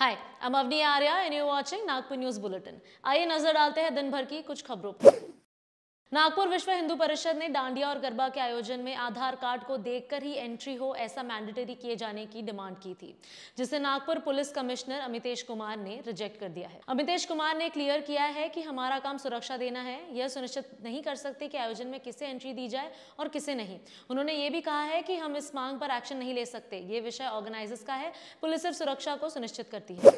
हाय अमवनी Arya and you watching Nagpur news bulletin आइए नजर डालते हैं दिन भर की कुछ खबरों पर नागपुर विश्व हिंदू परिषद ने डांडिया और गरबा के आयोजन में आधार कार्ड को देखकर ही एंट्री हो ऐसा मैंडेटरी किए जाने की डिमांड की थी जिसे नागपुर पुलिस कमिश्नर अमितेश कुमार ने रिजेक्ट कर दिया है अमितेश कुमार ने क्लियर किया है कि हमारा काम सुरक्षा देना है यह सुनिश्चित नहीं कर सकते कि आयोजन में किसे एंट्री दी जाए और किसे नहीं उन्होंने ये भी कहा है कि हम इस मांग पर एक्शन नहीं ले सकते ये विषय ऑर्गेनाइजर्स का है पुलिस सिर्फ सुरक्षा को सुनिश्चित करती है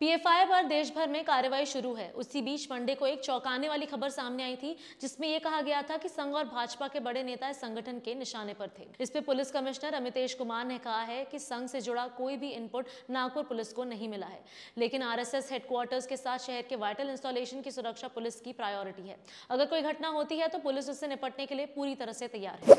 पीएफआई पर देश भर में कार्रवाई शुरू है उसी बीच मंडे को एक चौंकाने वाली खबर सामने आई थी जिसमें यह कहा गया था कि संघ और भाजपा के बड़े नेता इस संगठन के निशाने पर थे इस पे पुलिस कमिश्नर अमितेश कुमार ने कहा है कि संघ से जुड़ा कोई भी इनपुट नागपुर पुलिस को नहीं मिला है लेकिन एस हेडक्वार्टर्स के साथ शहर के वाइटल इंस्टॉलेशन की सुरक्षा पुलिस की प्रायोरिटी है अगर कोई घटना होती है तो पुलिस उससे निपटने के लिए पूरी तरह से तैयार है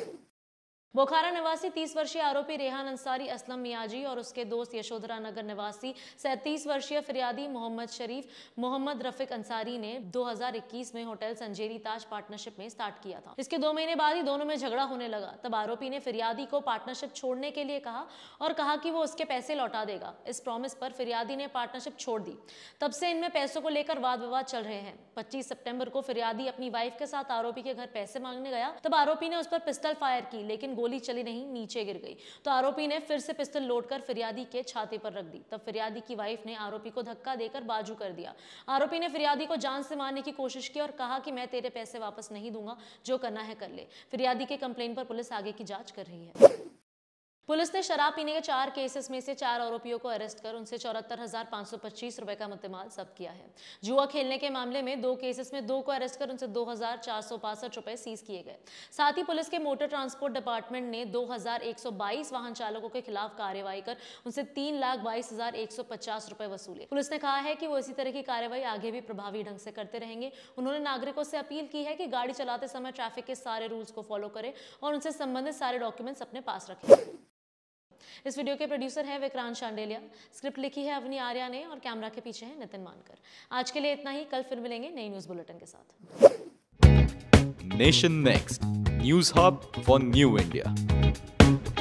बोखारा निवासी तीस वर्षीय आरोपी रेहान अंसारी असलम मियाजी और उसके दोस्त यशोधरा नगर निवासी सैंतीस वर्षीय फिरियादी मोहम्मद शरीफ मोहम्मद रफिक अंसारी ने 2021 में होटल संजेरी ताज पार्टनरशिप में स्टार्ट किया था इसके दो महीने बाद ही दोनों में झगड़ा होने लगा तब आरोपी ने फिरियादी को पार्टनरशिप छोड़ने के लिए कहा और कहा कि वो उसके पैसे लौटा देगा इस प्रॉमिस पर फिरियादी ने पार्टनरशिप छोड़ दी तब से इनमें पैसों को लेकर वाद विवाद चल रहे हैं पच्चीस सितंबर को फिरियादी अपनी वाइफ के साथ आरोपी के घर पैसे मांगने गया तब आरोपी ने उस पर पिस्टल फायर की लेकिन गोली गोली चली नहीं नीचे गिर गई तो आरोपी ने फिर से पिस्तल लोड कर फिरियादी के छाते पर रख दी तब फिरियादी की वाइफ ने आरोपी को धक्का देकर बाजू कर दिया आरोपी ने फिरियादी को जान से मारने की कोशिश की और कहा कि मैं तेरे पैसे वापस नहीं दूंगा जो करना है कर ले फिरियादी के कंप्लेन पर पुलिस आगे की जांच कर रही है पुलिस ने शराब पीने के चार केसेस में से चार आरोपियों को अरेस्ट कर उनसे चौहत्तर हजार पांच सौ पच्चीस रुपए का मुद्देमाल जब्त किया है जुआ खेलने के मामले में दो केसेस में दो को अरेस्ट कर उनसे दो हजार चार सौ बासठ रुपए सीज किए गए साथ ही पुलिस के मोटर ट्रांसपोर्ट डिपार्टमेंट ने दो हजार एक सौ बाईस वाहन चालकों के खिलाफ कार्यवाही कर उनसे तीन लाख बाईस हजार एक सौ पचास रुपए वसूले पुलिस ने कहा है कि वो इसी तरह की कार्यवाही आगे भी प्रभावी ढंग से करते रहेंगे उन्होंने नागरिकों से अपील की है की गाड़ी चलाते समय ट्रैफिक के सारे रूल्स को फॉलो करें और उनसे संबंधित सारे डॉक्यूमेंट्स अपने पास रखें इस वीडियो के प्रोड्यूसर हैं विक्रांत शांडेलिया स्क्रिप्ट लिखी है अवनी आर्या ने और कैमरा के पीछे हैं नितिन मानकर आज के लिए इतना ही कल फिर मिलेंगे नई न्यूज बुलेटिन के साथ nation next news hub for new India